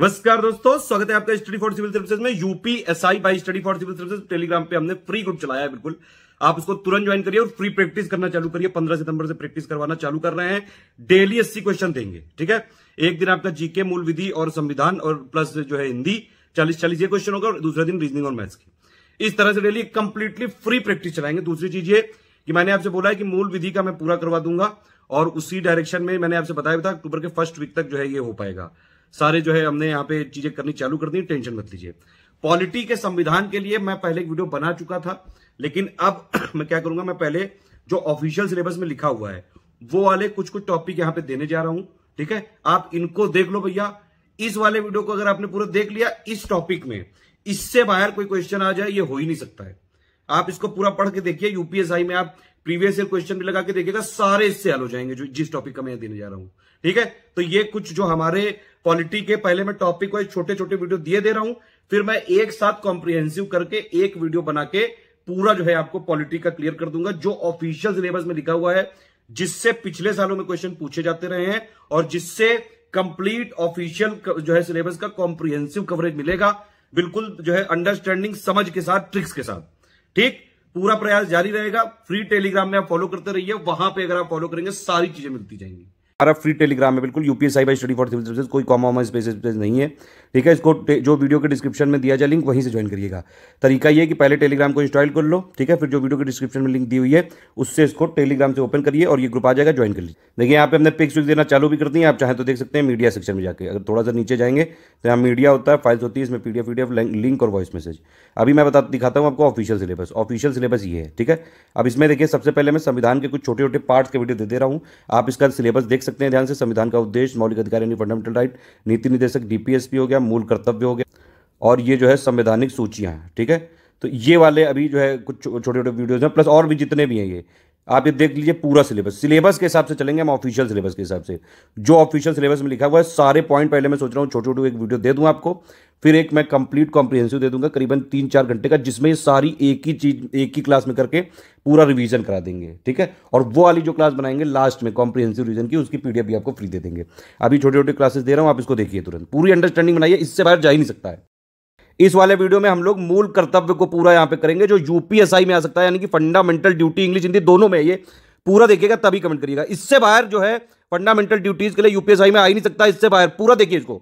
नमस्कार दोस्तों स्वागत है आपका स्टडी फॉर सिविल सर्विसेज में यूपीएसआई by study for civil services telegram पे हमने फ्री ग्रुप चलाया है बिल्कुल आप उसको तुरंत ज्वाइन करिए और फ्री प्रैक्टिस करना चालू करिए 15 सितंबर से प्रैक्टिस करवाना चालू कर रहे हैं डेली अस्सी क्वेश्चन देंगे ठीक है एक दिन आपका जीके मूल विधि और संविधान और प्लस जो है हिंदी चालीस चालीस ये क्वेश्चन होगा और दूसरे दिन रीजनिंग और मैथ्स की इस तरह से डेली कंप्लीटली फ्री प्रैक्टिस चलाएंगे दूसरी चीज ये कि मैंने आपसे बोला है कि मूल विधि का मैं पूरा करवा दूंगा और उसी डायरेक्शन में मैंने आपसे बताया था अक्टूबर के फर्स्ट वीक तक जो है ये हो पाएगा सारे जो है हमने यहाँ पे चीजें करनी चालू कर दी टेंशन मत लीजिए पॉलिटी के संविधान के लिए मैं पहले एक वीडियो बना चुका था लेकिन अब मैं क्या करूंगा मैं पहले जो ऑफिशियल सिलेबस में लिखा हुआ है वो वाले कुछ कुछ टॉपिक यहाँ पे देने जा रहा हूं ठीक है आप इनको देख लो भैया इस वाले वीडियो को अगर आपने पूरा देख लिया इस टॉपिक में इससे बाहर कोई क्वेश्चन आ जाए ये हो ही नहीं सकता है आप इसको पूरा पढ़ के देखिए यूपीएसआई में आप प्रीवियस ईयर क्वेश्चन भी लगा के देखिएगा सारे इससे हल हो जाएंगे जो जिस टॉपिक का मैं देने जा रहा हूं ठीक है तो ये कुछ जो हमारे पॉलिटी के पहले मैं टॉपिक वाइज छोटे छोटे वीडियो दिए दे रहा हूं फिर मैं एक साथ कॉम्प्रिहेंसिव करके एक वीडियो बना के पूरा जो है आपको पॉलिटी का क्लियर कर दूंगा जो ऑफिशियल सिलेबस में लिखा हुआ है जिससे पिछले सालों में क्वेश्चन पूछे जाते रहे हैं और जिससे कंप्लीट ऑफिशियल जो है सिलेबस का कॉम्प्रिहेंसिव कवरेज मिलेगा बिल्कुल जो है अंडरस्टैंडिंग समझ के साथ ट्रिक्स के साथ ठीक पूरा प्रयास जारी रहेगा फ्री टेलीग्राम में आप फॉलो करते रहिए वहां पे अगर आप फॉलो करेंगे सारी चीजें मिलती जाएंगी हमारा फ्री टेलीग्राम है बिल्कुल आई by study for civil services कोई कॉमन स्पेस नहीं है ठीक है इसको जो वीडियो के डिस्क्रिप्शन में दिया जाए लिंक वहीं से ज्वाइन करिएगा तरीका ये कि पहले टेलीग्राम को इंस्टॉल कर लो ठीक है फिर जो वीडियो के डिस्क्रिप्शन में लिंक दी हुई है उससे इसको टेलीग्राम से ओपन करिए और ये ग्रुप आ जाएगा ज्वाइन कर लीजिए देखिए यहाँ पे हमने पिक्स विक्स देना चालू भी करती है आप चाहें तो देख सकते हैं मीडिया सेक्शन में जाकर अगर थोड़ा सा नीचे जाएंगे तो यहाँ मीडिया होता है फाइल्स होती है इसमें पीडीएफ पीडीएफ लिंक और वॉइस मैसेज अभी मैं बता दिखाता हूँ आपको ऑफिशियल सिलेबस ऑफिशियल सिलेबस ये है ठीक है अब इसमें देखिए सबसे पहले मैं संविधान के कुछ छोटे छोटे पार्ट्स के वीडियो दे दे रहा हूँ आप इसका सिलेबस देख सकते हैं ध्यान से संविधान का उद्देश्य मौलिक अधिकार यानी फंडामेंटल राइट नीति निर्देशक डीपीएसपी हो गया मूल कर्तव्य हो गया और ये जो है संवैधानिक सूचियाँ हैं ठीक है तो ये वाले अभी जो है कुछ छोटे छोटे वीडियोज़ हैं प्लस और भी जितने भी हैं ये आप ये देख लीजिए पूरा सिलेबस सिलेबस के हिसाब से चलेंगे हम ऑफिशियल सिलेबस के हिसाब से जो ऑफिशियल सिलेबस में लिखा हुआ है सारे पॉइंट पहले मैं सोच रहा हूँ छोटे छोटे एक वीडियो दे दूँ आपको फिर एक मैं कंप्लीट कॉम्प्रीहेंसिव दे दूंगा करीबन तीन चार घंटे का जिसमें सारी एक ही चीज एक ही क्लास में करके पूरा रिवीजन करा देंगे ठीक है और वो वाली जो क्लास बनाएंगे लास्ट में कॉम्प्रीहेंसिव रिवीजन की उसकी पीडीएफ भी आपको फ्री दे देंगे अभी छोटे छोटे क्लासेस दे रहा हूँ आप इसको देखिए तुरंत पूरी अंडरस्टैंडिंग बनाइए इससे बाहर जा ही नहीं सकता है इस वाले वीडियो में हम लोग मूल कर्तव्य को पूरा यहां पे करेंगे जो यूपीएसआई में आ सकता है यानी कि फंडामेंटल ड्यूटी इंग्लिश हिंदी दोनों में ये पूरा देखिएगा तभी कमेंट करिएगा इससे बाहर जो है फंडामेंटल ड्यूटीज के लिए यूपीएसआई में आ ही नहीं सकता इससे बाहर पूरा देखिए इसको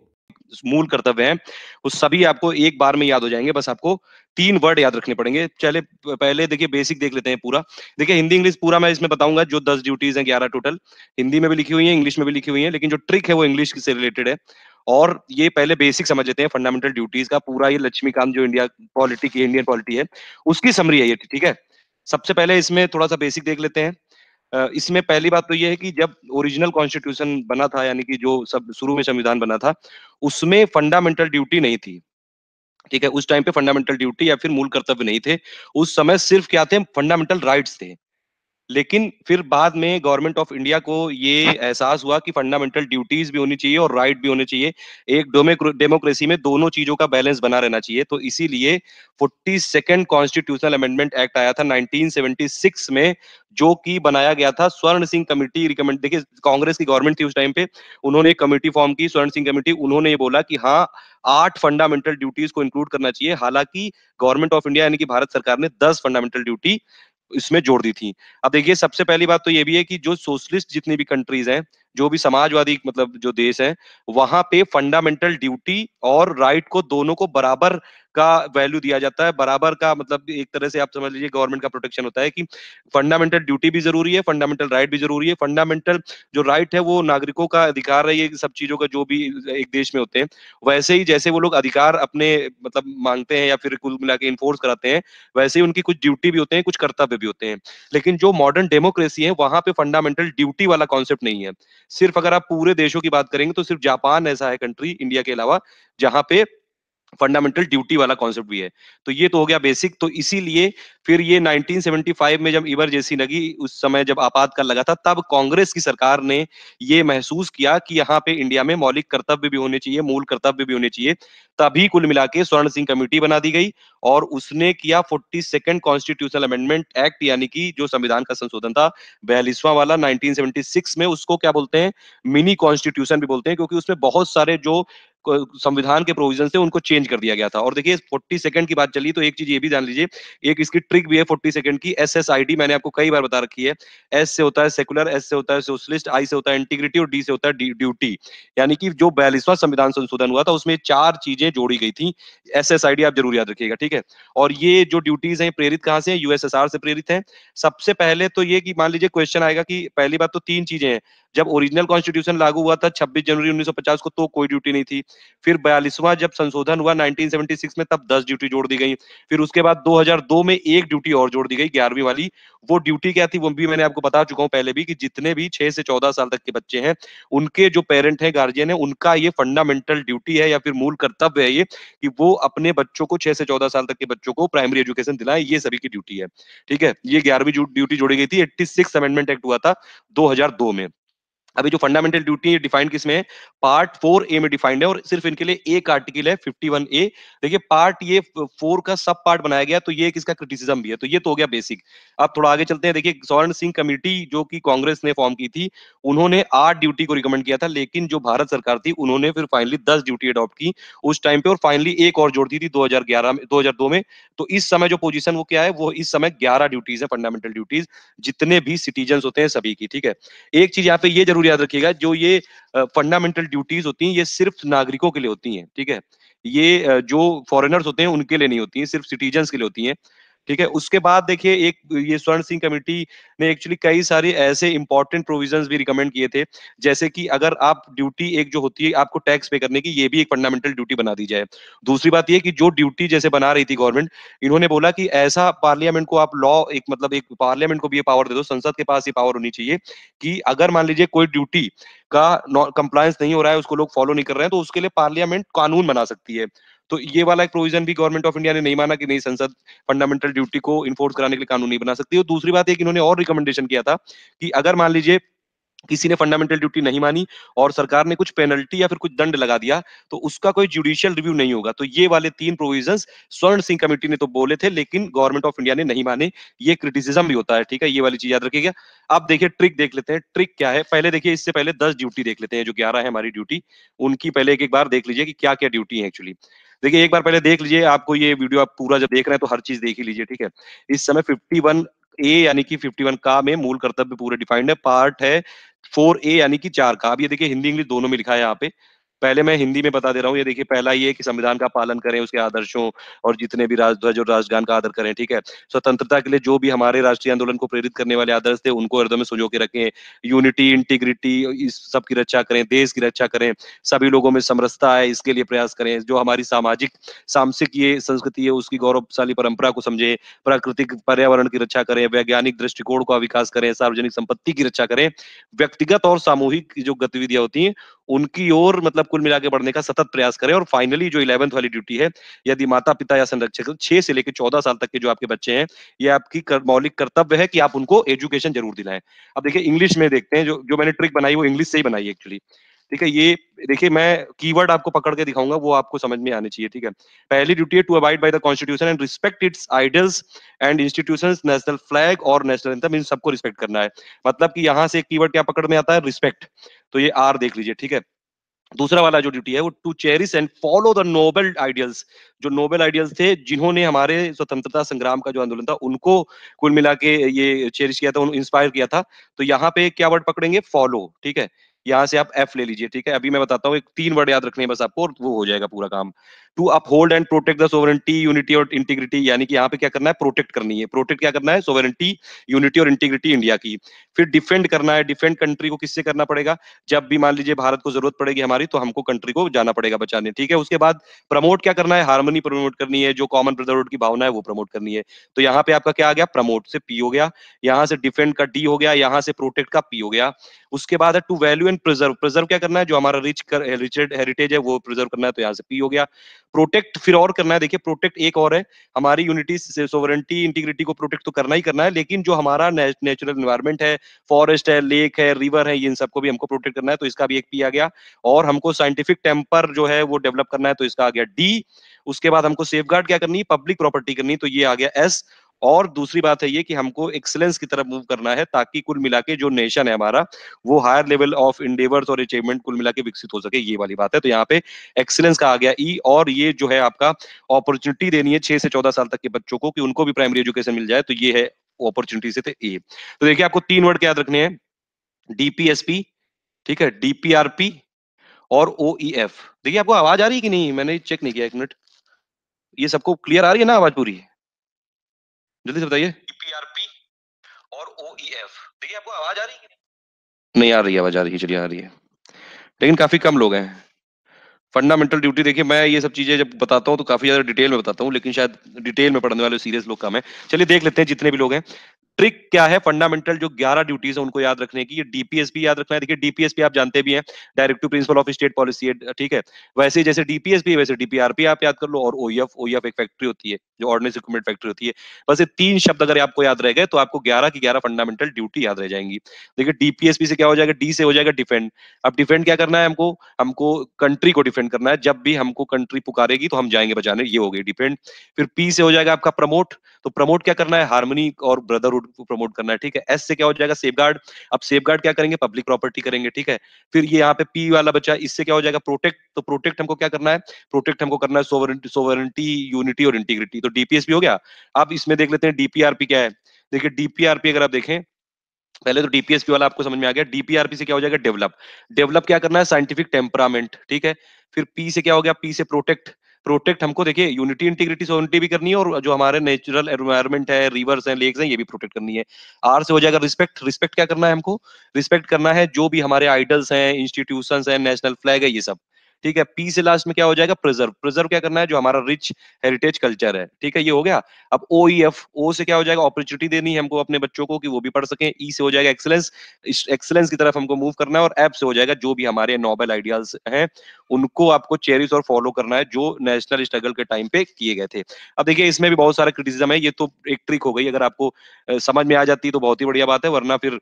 मूल कर्तव्य है वो सभी आपको एक बार में याद हो जाएंगे बस आपको तीन वर्ड याद रखने पड़ेंगे चले पहले देखिए बेसिक देख लेते हैं पूरा देखिए हिंदी इंग्लिश पूरा मैं इसमें बताऊंगा जो दस ड्यूटीज हैं ग्यारह टोटल हिंदी में भी लिखी हुई है इंग्लिश में भी लिखी हुई है लेकिन जो ट्रिक है वो इंग्लिश से रिलेटेड है और ये पहले बेसिक समझ लेते हैं फंडामेंटल ड्यूटीज का पूरा ये लक्ष्मीकांत जो इंडिया पॉलिटी की इंडियन पॉलिटी है उसकी समरी है ये ठीक है सबसे पहले इसमें थोड़ा सा बेसिक देख लेते हैं इसमें पहली बात तो ये है कि जब ओरिजिनल कॉन्स्टिट्यूशन बना था यानी कि जो सब शुरू में संविधान बना था उसमें फंडामेंटल ड्यूटी नहीं थी ठीक है उस टाइम पे फंडामेंटल ड्यूटी या फिर मूल कर्तव्य नहीं थे उस समय सिर्फ क्या थे फंडामेंटल राइट्स थे लेकिन फिर बाद में गवर्नमेंट ऑफ इंडिया को ये एहसास हुआ कि फंडामेंटल ड्यूटीज भी होनी चाहिए और राइट भी होने चाहिए एक डेमोक्रेसी में दोनों चीजों का बैलेंस बना रहना चाहिए तो इसीलिए forty second constitutional amendment act आया था 1976 में जो कि बनाया गया था स्वर्ण सिंह कमेटी रिकमेंड देखिए कांग्रेस की गवर्नमेंट थी उस टाइम पे उन्होंने एक कमेटी फॉर्म की स्वर्ण सिंह कमेटी उन्होंने ये बोला कि हाँ आठ फंडामेंटल ड्यूटीज को इंक्लूड करना चाहिए हालांकि गवर्नमेंट ऑफ इंडिया यानी कि भारत सरकार ने दस फंडामेंटल ड्यूटी इसमें जोड़ दी थी अब देखिए सबसे पहली बात तो ये भी है कि जो सोशलिस्ट जितनी भी कंट्रीज हैं जो भी समाजवादी मतलब जो देश है वहां पे फंडामेंटल ड्यूटी और राइट को दोनों को बराबर का वैल्यू दिया जाता है बराबर का मतलब एक तरह से आप समझ लीजिए गवर्नमेंट का प्रोटेक्शन होता है कि फंडामेंटल ड्यूटी भी जरूरी है फंडामेंटल राइट भी जरूरी है फंडामेंटल जो राइट है वो नागरिकों का अधिकार है ये सब चीजों का जो भी एक देश में होते हैं वैसे ही जैसे वो लोग अधिकार अपने मतलब मांगते हैं या फिर कुल मिला के इन्फोर्स कराते हैं वैसे ही उनकी कुछ ड्यूटी भी होते हैं कुछ कर्तव्य भी होते हैं लेकिन जो मॉडर्न डेमोक्रेसी है वहां पे फंडामेंटल ड्यूटी वाला कॉन्सेप्ट नहीं है सिर्फ अगर आप पूरे देशों की बात करेंगे तो सिर्फ जापान ऐसा है कंट्री इंडिया के अलावा जहां पे फंडामेंटल ड्यूटी वाला कॉन्सेप्ट भी है तो ये तो हो गया बेसिक तो इसीलिए फिर ये 1975 में जब इमरजेंसी लगी उस समय जब आपातकाल लगा था तब कांग्रेस की सरकार ने ये महसूस किया कि यहाँ पे इंडिया में मौलिक कर्तव्य भी होने चाहिए मूल कर्तव्य भी होने चाहिए तभी कुल मिला के स्वर्ण सिंह कमेटी बना दी गई और उसने किया forty second constitutional amendment act यानी कि जो संविधान का संशोधन था बयालीसवा वाला 1976 में उसको क्या बोलते हैं मिनी कॉन्स्टिट्यूशन भी बोलते हैं क्योंकि उसमें बहुत सारे जो संविधान के प्रोविजन थे उनको चेंज कर दिया गया था और देखिए फोर्टी सेकंड की बात चली तो एक चीज ये भी जान लीजिए एक इसकी ट्रिक भी है फोर्टी सेकंड की एस एस आई डी मैंने आपको कई बार बता रखी है एस से होता है सेकुलर एस से होता है सोशलिस्ट आई से होता है इंटीग्रिटी और डी से होता है ड्यूटी यानी कि जो बयालीसवां संविधान संशोधन हुआ था उसमें चार चीजें जोड़ी गई थी एस एस आई डी आप जरूर याद रखिएगा ठीक है है और ये जो ड्यूटीज हैं प्रेरित कहाँ से हैं यूएसएसआर से प्रेरित हैं सबसे पहले तो ये कि मान लीजिए क्वेश्चन आएगा कि पहली बात तो तीन चीजें हैं जब ओरिजिनल कॉन्स्टिट्यूशन लागू हुआ था 26 जनवरी 1950 को तो कोई ड्यूटी नहीं थी फिर बयालीसवां जब संशोधन हुआ 1976 में तब 10 ड्यूटी जोड़ दी गई फिर उसके बाद 2002 में एक ड्यूटी और जोड़ दी गई ग्यारहवीं वाली वो ड्यूटी क्या थी वो भी मैंने आपको बता चुका हूँ पहले भी कि जितने भी छह से चौदह साल तक के बच्चे हैं उनके जो पेरेंट है गार्जियन है उनका ये फंडामेंटल ड्यूटी है या फिर मूल कर्तव्य है ये कि वो अपने बच्चों को छह से चौदह साल तक के बच्चों को प्राइमरी एजुकेशन दिलाए ये सभी की ड्यूटी है ठीक है ये ग्यारहवीं ड्यूटी जोड़ी गई थी एट्टी सिक्स अमेंडमेंट एक्ट हुआ था दो में अभी जो फंडामेंटल ड्यूटी है डिफाइंड किसमें है पार्ट फोर ए में डिफाइंड है और सिर्फ इनके लिए एक आर्टिकल है फिफ्टी वन ए देखिए पार्ट ये फोर का सब पार्ट बनाया गया तो ये इसका क्रिटिसिज्म भी है तो ये तो हो गया बेसिक अब थोड़ा आगे चलते हैं देखिए सौरण सिंह कमेटी जो कि कांग्रेस ने फॉर्म की थी उन्होंने आठ ड्यूटी को रिकमेंड किया था लेकिन जो भारत सरकार थी उन्होंने फिर फाइनली दस ड्यूटी अडॉप्ट की उस टाइम पे और फाइनली एक और जोड़ दी थी दो में दो में तो इस समय जो पोजिशन वो क्या है वो इस समय ग्यारह ड्यूटीज है फंडामेंटल ड्यूटीज जितने भी सिटीजन होते हैं सभी की ठीक है एक चीज यहाँ पे ये जरूरी जरूर याद रखिएगा जो ये फंडामेंटल ड्यूटीज होती हैं ये सिर्फ नागरिकों के लिए होती हैं ठीक है ये जो फॉरेनर्स होते हैं उनके लिए नहीं होती है सिर्फ सिटीजन के लिए होती हैं ठीक है उसके बाद देखिए एक ये स्वर्ण सिंह कमेटी ने एक्चुअली कई सारे ऐसे इंपॉर्टेंट प्रोविजन भी रिकमेंड किए थे जैसे कि अगर आप ड्यूटी एक जो होती है आपको टैक्स पे करने की ये भी एक फंडामेंटल ड्यूटी बना दी जाए दूसरी बात ये कि जो ड्यूटी जैसे बना रही थी गवर्नमेंट इन्होंने बोला कि ऐसा पार्लियामेंट को आप लॉ एक मतलब एक पार्लियामेंट को भी ये पावर दे दो संसद के पास ये पावर होनी चाहिए कि अगर मान लीजिए कोई ड्यूटी का कंप्लायंस नहीं हो रहा है उसको लोग फॉलो नहीं कर रहे हैं तो उसके लिए पार्लियामेंट कानून बना सकती है तो ये वाला एक प्रोविजन भी गवर्नमेंट ऑफ इंडिया ने नहीं माना कि नहीं संसद फंडामेंटल ड्यूटी को इन्फोर्स कराने के लिए कानून नहीं बना सकती और दूसरी बात एक इन्होंने और रिकमेंडेशन किया था कि अगर मान लीजिए किसी ने फंडामेंटल ड्यूटी नहीं मानी और सरकार ने कुछ पेनल्टी या फिर कुछ दंड लगा दिया तो उसका कोई जुडिशियल रिव्यू नहीं होगा तो ये वाले तीन प्रोविजंस स्वर्ण सिंह कमेटी ने तो बोले थे लेकिन गवर्नमेंट ऑफ इंडिया ने नहीं माने ये क्रिटिसिज्म भी होता है ठीक है ये वाली चीज याद रखिएगा अब देखिए ट्रिक देख लेते हैं ट्रिक क्या है पहले देखिए इससे पहले दस ड्यूटी देख लेते हैं जो ग्यारह है हमारी ड्यूटी उनकी पहले एक बार देख लीजिए कि क्या क्या ड्यूटी है एक्चुअली देखिए एक बार पहले देख लीजिए आपको ये वीडियो आप पूरा जब देख रहे हैं तो हर चीज देख ही लीजिए ठीक है इस समय 51 ए यानी कि 51 का में मूल कर्तव्य पूरे डिफाइंड है पार्ट है फोर ए यानी कि चार का अब ये देखिए हिंदी इंग्लिश दोनों में लिखा है यहाँ पे पहले मैं हिंदी में बता दे रहा हूँ ये देखिए पहला ये कि संविधान का पालन करें उसके आदर्शों और जितने भी राजध्वज और राजगान का आदर करें ठीक है स्वतंत्रता के लिए जो भी हमारे राष्ट्रीय आंदोलन को प्रेरित करने वाले आदर्श थे उनको हृदय में सुजो के रखें यूनिटी इंटीग्रिटी इस सब की रक्षा करें देश की रक्षा करें सभी लोगों में समरसता है इसके लिए प्रयास करें जो हमारी सामाजिक सामसिक ये संस्कृति है उसकी गौरवशाली परंपरा को समझे प्राकृतिक पर्यावरण की रक्षा करें वैज्ञानिक दृष्टिकोण का विकास करें सार्वजनिक संपत्ति की रक्षा करें व्यक्तिगत और सामूहिक जो गतिविधियां होती हैं उनकी ओर मतलब कुल मिला के बढ़ने का सतत प्रयास करें और फाइनली जो इलेवंथ वाली ड्यूटी है यदि माता पिता या संरक्षक छह से लेकर चौदह साल तक के जो आपके बच्चे हैं ये आपकी कर, मौलिक कर्तव्य है कि आप उनको एजुकेशन जरूर दिलाएं अब देखिए इंग्लिश में देखते हैं जो जो मैंने ट्रिक बनाई वो इंग्लिश से ही बनाई एक्चुअली ठीक है ये देखिए मैं कीवर्ड आपको पकड़ के दिखाऊंगा वो आपको समझ में आने चाहिए ठीक है पहली ड्यूटी है to abide by the constitution and respect its ideals and institution national flag और नेशनल एंथम इन सबको रिस्पेक्ट करना है मतलब कि यहाँ से कीवर्ड क्या पकड़ में आता है रिस्पेक्ट तो ये आर देख लीजिए ठीक है दूसरा वाला जो ड्यूटी है वो to cherish and follow the noble ideals जो नोबल आइडियल्स थे जिन्होंने हमारे स्वतंत्रता संग्राम का जो आंदोलन था उनको कुल मिला के ये चेरिस किया था इंस्पायर किया था तो यहाँ पे क्या वर्ड पकड़ेंगे फॉलो ठीक है यहाँ से आप एफ ले लीजिए ठीक है अभी मैं बताता हूँ एक तीन वर्ड याद रखने बस आपको और वो हो जाएगा पूरा काम to uphold and protect the sovereignty unity और इंटीग्रिटी यानी कि यहाँ पे क्या करना है प्रोटेक्ट करनी है प्रोटेक्ट क्या करना है सोवरेंटी यूनिटी और इंटीग्रिटी इंडिया की फिर डिफेंड करना है डिफेंड कंट्री को किससे करना पड़ेगा जब भी मान लीजिए भारत को जरूरत पड़ेगी हमारी तो हमको कंट्री को जाना पड़ेगा बचाने ठीक है उसके बाद प्रमोट क्या करना है हारमोनी प्रमोट करनी है जो कॉमन ब्रदरहुड की भावना है वो प्रमोट करनी है तो यहाँ पे आपका क्या आ गया प्रमोट से पी हो गया यहाँ से डिफेंड का डी हो गया यहाँ से प्रोटेक्ट का पी हो गया उसके बाद है to value and preserve preserve क्या करना है जो हमारा रिच रिचेड हेरिटेज है वो प्रिजर्व करना है तो यहाँ से पी हो गया प्रोटेक्ट फिर और करना है देखिए प्रोटेक्ट एक और है हमारी यूनिटी सोवरेंटी इंटीग्रिटी को प्रोटेक्ट तो करना ही करना है लेकिन जो हमारा नेचुरल इन्वायरमेंट है फॉरेस्ट है लेक है रिवर है इन सबको भी हमको प्रोटेक्ट करना है तो इसका भी एक पी आ गया और हमको साइंटिफिक टेम्पर जो है वो डेवलप करना है तो इसका आ गया डी उसके बाद हमको सेफ क्या करनी है पब्लिक प्रॉपर्टी करनी तो ये आ गया एस और दूसरी बात है ये कि हमको एक्सलेंस की तरफ मूव करना है ताकि कुल मिला के जो नेशन है हमारा वो हायर लेवल ऑफ इंडेवर्स और अचीवमेंट कुल मिला के विकसित हो सके ये वाली बात है तो यहाँ पे एक्सीलेंस का आ गया ई e और ये जो है आपका अपॉर्चुनिटी देनी है छह से चौदह साल तक के बच्चों को कि उनको भी प्राइमरी एजुकेशन मिल जाए तो ये है अपॉर्चुनिटी से ए तो देखिए आपको तीन वर्ड याद रखने हैं डीपीएसपी ठीक है डीपीआरपी और ओईएफ e देखिए आपको आवाज आ रही है कि नहीं मैंने चेक नहीं किया एक मिनट ये सबको क्लियर आ रही है ना आवाज पूरी है जल्दी से बताइए और ओईएफ देखिए आपको आवाज आ रही है नहीं आ रही आवाज आ रही है चलिए आ रही है लेकिन काफी कम लोग हैं फंडामेंटल ड्यूटी देखिए मैं ये सब चीजें जब बताता हूँ तो काफी ज्यादा डिटेल में बताता हूँ लेकिन शायद डिटेल में पढ़ने वाले सीरियस लोग कम है चलिए देख लेते हैं जितने भी लोग हैं ट्रिक क्या है फंडामेंटल जो 11 ड्यूटीज है उनको याद रखने की ये डीपीएस भी याद रखना है देखिए डीपीएस भी आप जानते भी हैं directive principle of state policy है ठीक है वैसे जैसे डीपीएस भी वैसे डीपीआरपी आप याद कर लो और ओएफ ओएफ e e एक फैक्ट्री होती है जो ऑर्डिनेस इक्विपमेंट फैक्ट्री होती है बस ये तीन शब्द अगर आपको याद रह गए तो आपको ग्यारह की ग्यारह फंडामेंटल ड्यूटी याद रह जाएंगी देखिए डीपीएसपी से क्या हो जाएगा डी से हो जाएगा डिफेंड अब डिफेंड क्या करना है हमको हमको कंट्री को डिफेंड करना है जब भी हमको कंट्री पुकारेगी तो हम जाएंगे बचाने ये हो गई डिफेंड फिर पी से हो जाएगा आपका प्रमोट तो प्रमोट क्या करना है हार्मनी और ब्रदरहुड प्रॉपर्टी को प्रमोट करना है ठीक है एस से क्या हो जाएगा सेफ अब सेफ क्या करेंगे पब्लिक प्रॉपर्टी करेंगे ठीक है फिर ये यहाँ पे पी वाला बचा इससे क्या हो जाएगा प्रोटेक्ट तो प्रोटेक्ट हमको क्या करना है प्रोटेक्ट हमको करना है सोवरेंटी यूनिटी और इंटीग्रिटी तो डीपीएस हो गया आप इसमें देख लेते हैं डीपीआरपी क्या है देखिए डीपीआरपी अगर आप देखें पहले तो डीपीएसपी वाला आपको समझ में आ गया डीपीआरपी से क्या हो जाएगा डेवलप डेवलप क्या करना है साइंटिफिक टेम्परामेंट ठीक है फिर पी से क्या हो गया पी से प्रोटेक्ट प्रोटेक्ट हमको देखिए यूनिटी इंटीग्रिटी सोनिटी भी करनी है और जो हमारे नेचुरल एनवायरमेंट है रिवर्स हैं लेक्स हैं ये भी प्रोटेक्ट करनी है आर से हो जाएगा रिस्पेक्ट रिस्पेक्ट क्या करना है हमको रिस्पेक्ट करना है जो भी हमारे आइडल्स हैं इंस्टीट्यूशन हैं नेशनल फ्लैग है ये सब ठीक है पी से लास्ट में क्या हो जाएगा प्रिजर्व प्रिजर्व क्या करना है जो हमारा रिच हेरिटेज कल्चर है ठीक है ये हो गया अब ओ ई एफ ओ से क्या हो जाएगा अपॉर्चुनिटी देनी है हमको अपने बच्चों को कि वो भी पढ़ सके ई e से हो जाएगा एक्सलेंस एक्सलेंस की तरफ हमको मूव करना है और एप से हो जाएगा जो भी हमारे नोबेल आइडियाज हैं उनको आपको चेरिस और फॉलो करना है जो नेशनल स्ट्रगल के टाइम पे किए गए थे अब देखिए इसमें भी बहुत सारा क्रिटिसिज्म है ये तो एक ट्रिक हो गई अगर आपको समझ में आ जाती है तो बहुत ही बढ़िया बात है वरना फिर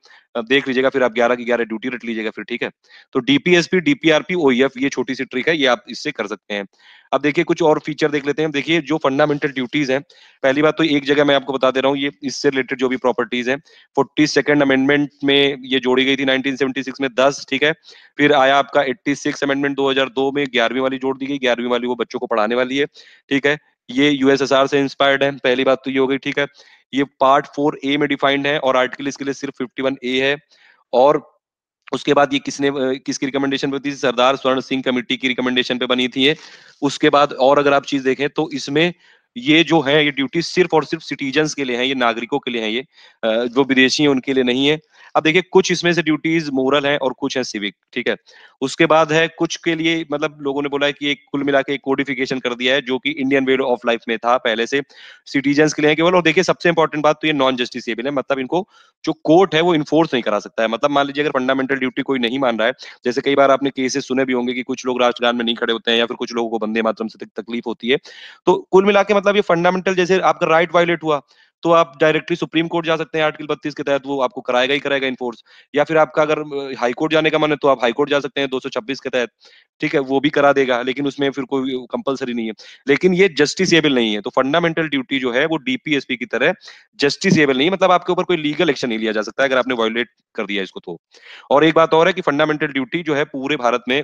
देख लीजिएगा फिर आप ग्यारह की ग्यारह ड्यूटी रख लीजिएगा फिर ठीक है तो डीपीएसपी डीपीआरपी ओईएफ ये छोटी सी ट्रिक है ये आप इससे कर सकते हैं अब देखिए कुछ और फीचर देख लेते हैं देखिए जो फंडामेंटल ड्यूटीज हैं पहली बात तो एक जगह मैं आपको बता दे रहा हूँ ये इससे रिलेटेड जो भी प्रॉपर्टीज हैं फोर्टी सेकेंड अमेंडमेंट में ये जोड़ी गई थी 1976 में 10 ठीक है फिर आया आपका 86 अमेंडमेंट 2002 में ग्यारहवीं वाली जोड़ दी गई ग्यारहवीं वाली वो बच्चों को पढ़ाने वाली है ठीक है ये यूएसएसआर से इंस्पायर्ड है पहली बात तो ये हो गई ठीक है ये पार्ट फोर ए में डिफाइंड है और आर्टिकल इसके लिए सिर्फ फिफ्टी ए है और उसके बाद ये किसने किसकी रिकमेंडेशन पे थी सरदार स्वर्ण सिंह कमेटी की रिकमेंडेशन पे बनी थी ये उसके बाद और अगर आप चीज देखें तो इसमें ये जो है ये ड्यूटी सिर्फ और सिर्फ सिटीजन के लिए है ये नागरिकों के लिए है ये जो विदेशी है उनके लिए नहीं है अब देखिए कुछ इसमें से ड्यूटीज मोरल है और कुछ है सिविक ठीक है उसके बाद है कुछ के लिए मतलब लोगों ने बोला है कि एक कुल मिला के एक कोडिफिकेशन कर दिया है जो कि इंडियन वे ऑफ लाइफ में था पहले से सिटीजन के लिए केवल और देखिए सबसे इंपॉर्टेंट बात तो ये नॉन जस्टिसेबल है मतलब इनको जो कोर्ट है वो इन्फोर्स नहीं करा सकता है मतलब मान लीजिए अगर फंडामेंटल ड्यूटी कोई नहीं मान रहा है जैसे कई बार आपने केसेस सुने भी होंगे कि कुछ लोग राष्ट्रगान में नहीं खड़े होते हैं या फिर कुछ लोगों को बंदे मातरम से तकलीफ होती है तो कुल मिला के मतलब मतलब ये फंडामेंटल जैसे आपका राइट वायलेट हुआ तो आप डायरेक्टली सुप्रीम कोर्ट जा सकते हैं आर्टिकल बत्तीस के तहत वो आपको कराएगा ही कराएगा इन्फोर्स या फिर आपका अगर हाई कोर्ट जाने का मन है तो आप हाई कोर्ट जा सकते हैं 226 के तहत ठीक है वो भी करा देगा लेकिन उसमें फिर कोई कंपलसरी नहीं है लेकिन ये जस्टिसएबल नहीं है तो फंडामेंटल ड्यूटी जो है वो डीपीएसपी की तरह जस्टिसएबल नहीं मतलब आपके ऊपर कोई लीगल एक्शन नहीं लिया जा सकता है अगर आपने वायोलेट कर दिया इसको तो और एक बात और है कि फंडामेंटल ड्यूटी जो है पूरे भारत में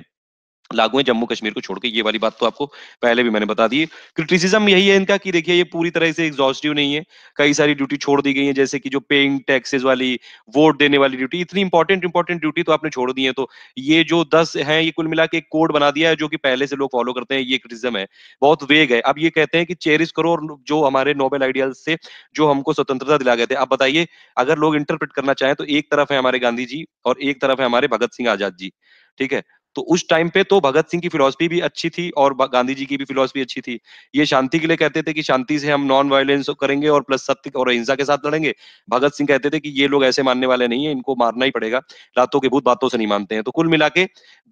लागू है जम्मू कश्मीर को छोड़ के ये वाली बात तो आपको पहले भी मैंने बता दी क्रिटिसिज्म यही है इनका कि देखिए ये पूरी तरह से एग्जॉस्टिव नहीं है कई सारी ड्यूटी छोड़ दी गई है जैसे कि जो पेइंग टैक्सेस वाली वोट देने वाली ड्यूटी इतनी इंपॉर्टेंट इंपॉर्टेंट ड्यूटी तो आपने छोड़ दी है तो ये जो दस है ये कुल मिला के एक कोड बना दिया है जो कि पहले से लोग फॉलो करते हैं ये क्रिटिज्म है बहुत वेग है अब ये कहते हैं कि चेरिस करो जो हमारे नोबेल आइडियल से जो हमको स्वतंत्रता दिला गए थे आप बताइए अगर लोग इंटरप्रेट करना चाहें तो एक तरफ है हमारे गांधी जी और एक तरफ है हमारे भगत सिंह आजाद जी ठीक है तो उस टाइम पे तो भगत सिंह की फिलोसफी भी अच्छी थी और गांधी जी की भी फिलोसफी अच्छी थी ये शांति के लिए कहते थे कि शांति से हम नॉन वायलेंस करेंगे और प्लस सत्य और अहिंसा के साथ लड़ेंगे भगत सिंह कहते थे कि ये लोग ऐसे मानने वाले नहीं है इनको मारना ही पड़ेगा रातों के भूत बातों से नहीं मानते हैं तो कुल मिला के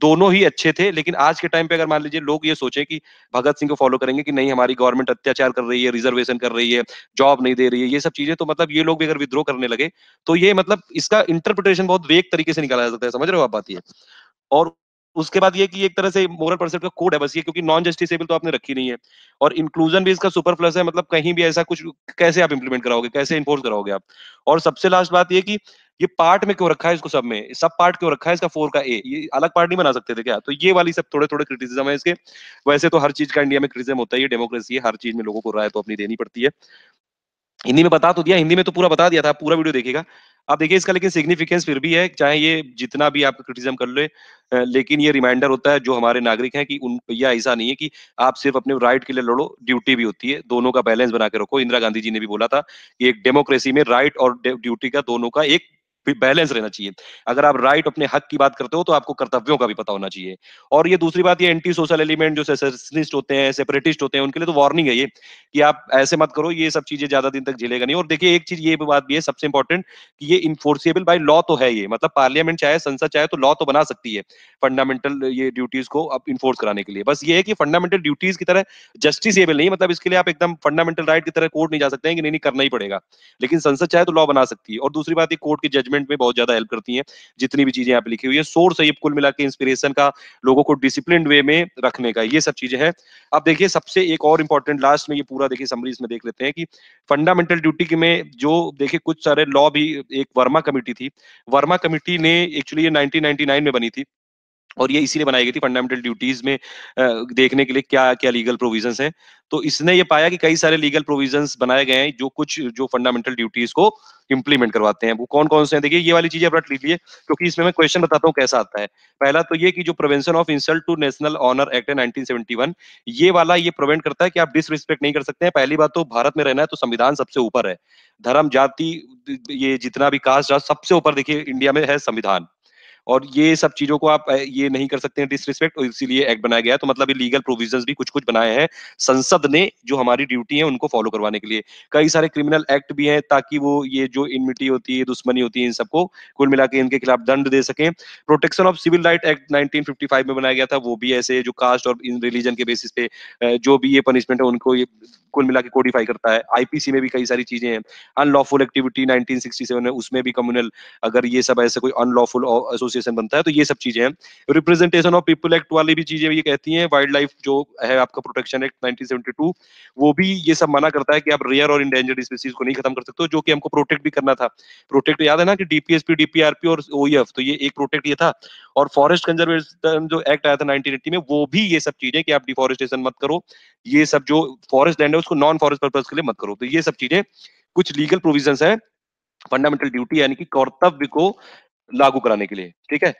दोनों ही अच्छे थे लेकिन आज के टाइम पे अगर मान लीजिए लोग ये सोचे कि भगत सिंह को फॉलो करेंगे कि नहीं हमारी गवर्नमेंट अत्याचार कर रही है रिजर्वेशन कर रही है जॉब नहीं दे रही है ये सब चीजें तो मतलब ये लोग भी अगर विद्रोह करने लगे तो ये मतलब इसका इंटरप्रिटेशन बहुत वेग तरीके से निकाला जा सकता है समझ रहे हो आप बात ये और उसके बाद ये कि एक तरह से मोरल परसेप्ट का कोड है बस ये क्योंकि नॉन जस्टिसेबल तो आपने रखी नहीं है और इंक्लूजन भी इसका सुपर प्लस है मतलब कहीं भी ऐसा कुछ कैसे आप इंप्लीमेंट कराओगे कैसे इन्फोर्स कराओगे आप और सबसे लास्ट बात ये कि ये पार्ट में क्यों रखा है इसको सब में सब पार्ट क्यों रखा है इसका फोर का ए ये अलग पार्ट नहीं बना सकते थे क्या तो ये वाली सब थोड़े थोड़े क्रिटिसिज्म है इसके वैसे तो हर चीज का इंडिया में क्रिटिज्म होता है ये डेमोक्रेसी है हर चीज में लोगों को राय तो अपनी देनी पड़ती है हिंदी में बता तो दिया हिंदी में तो पूरा बता दिया था पूरा वीडियो देखेगा आप देखिए इसका लेकिन सिग्निफिकेंस फिर भी है चाहे ये जितना भी आप क्रिटिज्म कर ले लेकिन ये रिमाइंडर होता है जो हमारे नागरिक हैं कि उन यह ऐसा नहीं है कि आप सिर्फ अपने राइट के लिए लड़ो ड्यूटी भी होती है दोनों का बैलेंस बना के रखो इंदिरा गांधी जी ने भी बोला था कि एक डेमोक्रेसी में राइट और ड्यूटी का दोनों का एक भी बैलेंस रहना चाहिए अगर आप राइट अपने हक की बात करते हो तो आपको कर्तव्यों का भी पता होना चाहिए और ये दूसरी बात ये एंटी सोशल एलिमेंट जो सेसेशनिस्ट होते हैं सेपरेटिस्ट होते हैं उनके लिए तो वार्निंग है ये कि आप ऐसे मत करो ये सब चीजें ज्यादा दिन तक झेलेगा नहीं और देखिए एक चीज ये बात भी है सबसे इंपॉर्टेंट कि ये इन्फोर्सिबल बाई लॉ तो है ये मतलब पार्लियामेंट चाहे संसद चाहे तो लॉ तो बना सकती है फंडामेंटल ये ड्यूटीज को अब इन्फोर्स कराने के लिए बस ये है कि फंडामेंटल ड्यूटीज की तरह जस्टिसेबल नहीं मतलब इसके लिए आप एकदम फंडामेंटल राइट की तरह कोर्ट नहीं जा सकते हैं कि नहीं नहीं करना ही पड़ेगा लेकिन संसद चाहे तो लॉ बना सकती है और दूसरी बात ये कोर्ट की जजमेंट मैनेजमेंट में बहुत ज्यादा हेल्प करती है जितनी भी चीजें आप लिखी हुई है सोर्स है ये कुल मिला के इंस्पिरेशन का लोगों को डिसिप्लिन वे में रखने का ये सब चीजें हैं अब देखिए सबसे एक और इंपॉर्टेंट लास्ट में ये पूरा देखिए समरीज में देख लेते हैं कि फंडामेंटल ड्यूटी में जो देखिए कुछ सारे लॉ भी एक वर्मा कमेटी थी वर्मा कमेटी ने एक्चुअली ये नाइनटीन में बनी थी और ये इसीलिए बनाई गई थी फंडामेंटल ड्यूटीज में देखने के लिए क्या क्या लीगल प्रोविजन है तो इसने ये पाया कि कई सारे लीगल प्रोविजन बनाए गए हैं जो कुछ जो फंडामेंटल ड्यूटीज को इम्प्लीमेंट करवाते हैं वो कौन कौन से हैं देखिए ये वाली चीजें आप रट लीजिए क्योंकि इसमें मैं क्वेश्चन बताता हूँ कैसा आता है पहला तो ये कि जो prevention of insult to national honour act है 1971 ये वाला ये प्रिवेंट करता है कि आप डिसरिस्पेक्ट नहीं कर सकते हैं पहली बात तो भारत में रहना है तो संविधान सबसे ऊपर है धर्म जाति ये जितना भी कास्ट सबसे ऊपर देखिए इंडिया में है संविधान और ये सब चीजों को आप ये नहीं कर सकते हैं डिसरिस्पेक्ट और इसीलिए एक्ट बनाया गया तो मतलब ये लीगल प्रोविजन भी कुछ कुछ बनाए हैं संसद ने जो हमारी ड्यूटी है उनको फॉलो करवाने के लिए कई सारे क्रिमिनल एक्ट भी हैं ताकि वो ये जो इनमिटी होती है दुश्मनी होती है इन सबको कुल मिला के इनके खिलाफ दंड दे सके protection of civil right act nineteen में बनाया गया था वो भी ऐसे जो कास्ट और रिलीजन के बेसिस पे जो भी ये पनिशमेंट है उनको ये कुल मिला के कोडिफाई करता है आईपीसी में भी कई सारी चीजें हैं अनलॉफुल एक्टिविटी 1967 में उसमें भी कम्युनल अगर ये सब ऐसे कोई अनलॉफुल एसोसिएशन बनता है तो ये सब चीजें हैं रिप्रेजेंटेशन ऑफ पीपल एक्ट वाली भी चीजें ये कहती है वाइल्ड लाइफ जो है आपका प्रोटेक्शन एक्ट नाइनटीन वो भी ये सब मना करता है कि आप रेयर और इंडेंजर्ड स्पीसीज को नहीं खत्म कर सकते जो कि हमको प्रोटेक्ट भी करना था प्रोटेक्ट याद है ना कि डीपीएसपी डीपीआरपी और ओएफ e तो ये एक प्रोटेक्ट ये था और फॉरेस्ट कंजर्वेशन जो एक्ट आया था 1980 में वो भी ये सब चीजें कि आप डिफॉरेस्टेशन मत करो ये सब जो फॉरेस्ट लैंड है उसको नॉन फॉरेस्ट पर्पज के लिए मत करो तो ये सब चीजें कुछ लीगल प्रोविजन है फंडामेंटल ड्यूटी यानी कि कर्तव्य को लागू कराने के लिए ठीक है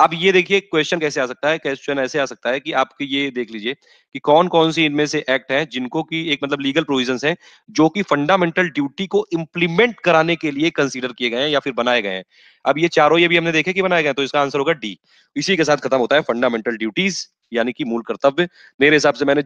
अब ये देखिए क्वेश्चन कैसे आ सकता है क्वेश्चन ऐसे आ सकता है कि आप ये देख लीजिए कि कौन कौन सी इनमें से एक्ट है जिनको की एक मतलब लीगल प्रोविजंस हैं जो कि फंडामेंटल ड्यूटी को इंप्लीमेंट कराने के लिए कंसीडर किए गए हैं या फिर बनाए गए हैं अब ये चारों ये भी हमने देखे कि बनाए गए तो इसका आंसर होगा डी इसी के साथ खत्म होता है फंडामेंटल ड्यूटीज यानी कि मूल कर्तव्य मेरे हिसाब से मैंने